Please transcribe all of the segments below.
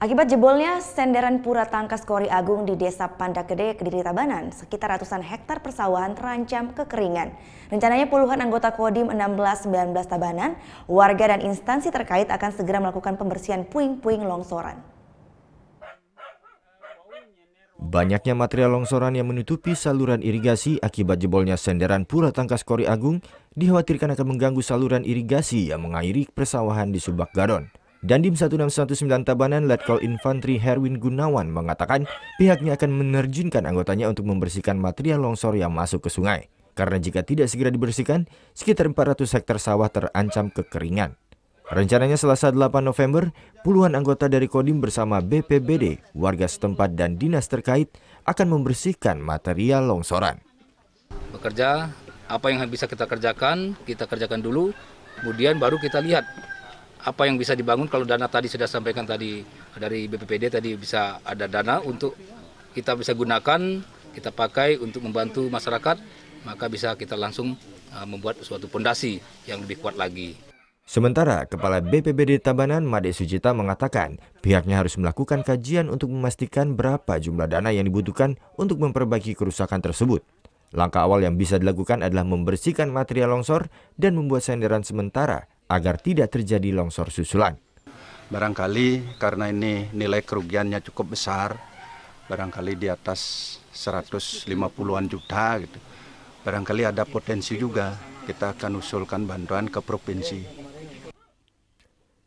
Akibat jebolnya senderan pura tangkas Kori Agung di Desa Pandakede, Kediri Tabanan, sekitar ratusan hektar persawahan terancam kekeringan. Rencananya puluhan anggota Kodim 1619 Tabanan, warga dan instansi terkait akan segera melakukan pembersihan puing-puing longsoran. Banyaknya material longsoran yang menutupi saluran irigasi akibat jebolnya senderan Pura Tangkas Kori Agung dikhawatirkan akan mengganggu saluran irigasi yang mengairi persawahan di Subak Garon. Dandim 1619 Tabanan Letkol Infantri Herwin Gunawan mengatakan pihaknya akan menerjunkan anggotanya untuk membersihkan material longsor yang masuk ke sungai. Karena jika tidak segera dibersihkan, sekitar 400 hektar sawah terancam kekeringan. Rencananya selasa 8 November, puluhan anggota dari Kodim bersama BPBD, warga setempat dan dinas terkait akan membersihkan material longsoran. Bekerja, apa yang bisa kita kerjakan, kita kerjakan dulu, kemudian baru kita lihat apa yang bisa dibangun kalau dana tadi sudah sampaikan tadi dari BPPD tadi bisa ada dana untuk kita bisa gunakan, kita pakai untuk membantu masyarakat, maka bisa kita langsung uh, membuat suatu pondasi yang lebih kuat lagi. Sementara, Kepala BPBD Tabanan Made Sujita mengatakan pihaknya harus melakukan kajian untuk memastikan berapa jumlah dana yang dibutuhkan untuk memperbaiki kerusakan tersebut. Langkah awal yang bisa dilakukan adalah membersihkan material longsor dan membuat sandaran sementara agar tidak terjadi longsor susulan. Barangkali karena ini nilai kerugiannya cukup besar, barangkali di atas 150-an juta gitu. Barangkali ada potensi juga kita akan usulkan bantuan ke provinsi.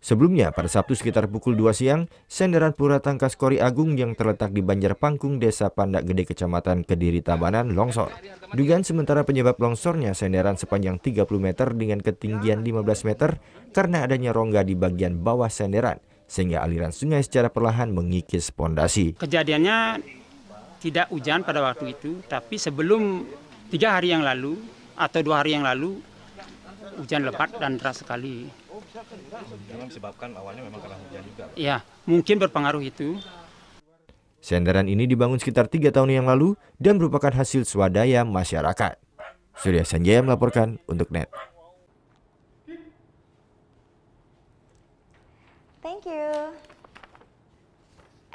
Sebelumnya, pada Sabtu sekitar pukul 2 siang, senderan pura tangkas Kori Agung yang terletak di Banjar Pangkung, Desa Pandak Gede, Kecamatan Kediri, Tabanan, longsor. Dugaan sementara penyebab longsornya senderan sepanjang 30 meter dengan ketinggian 15 meter karena adanya rongga di bagian bawah senderan, sehingga aliran sungai secara perlahan mengikis pondasi. Kejadiannya tidak hujan pada waktu itu, tapi sebelum tiga hari yang lalu atau dua hari yang lalu, hujan lebat dan deras sekali Memang disebabkan awalnya memang karena hujan juga. Ya, mungkin berpengaruh itu. Senderan ini dibangun sekitar tiga tahun yang lalu dan merupakan hasil swadaya masyarakat. Surya Sanjaya melaporkan untuk NET. Thank you.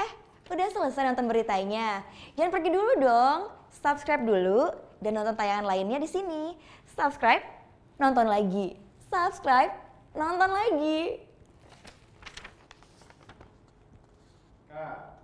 Eh, udah selesai nonton beritanya. Jangan pergi dulu dong. Subscribe dulu dan nonton tayangan lainnya di sini. Subscribe, nonton lagi. Subscribe, nonton lagi. Kak.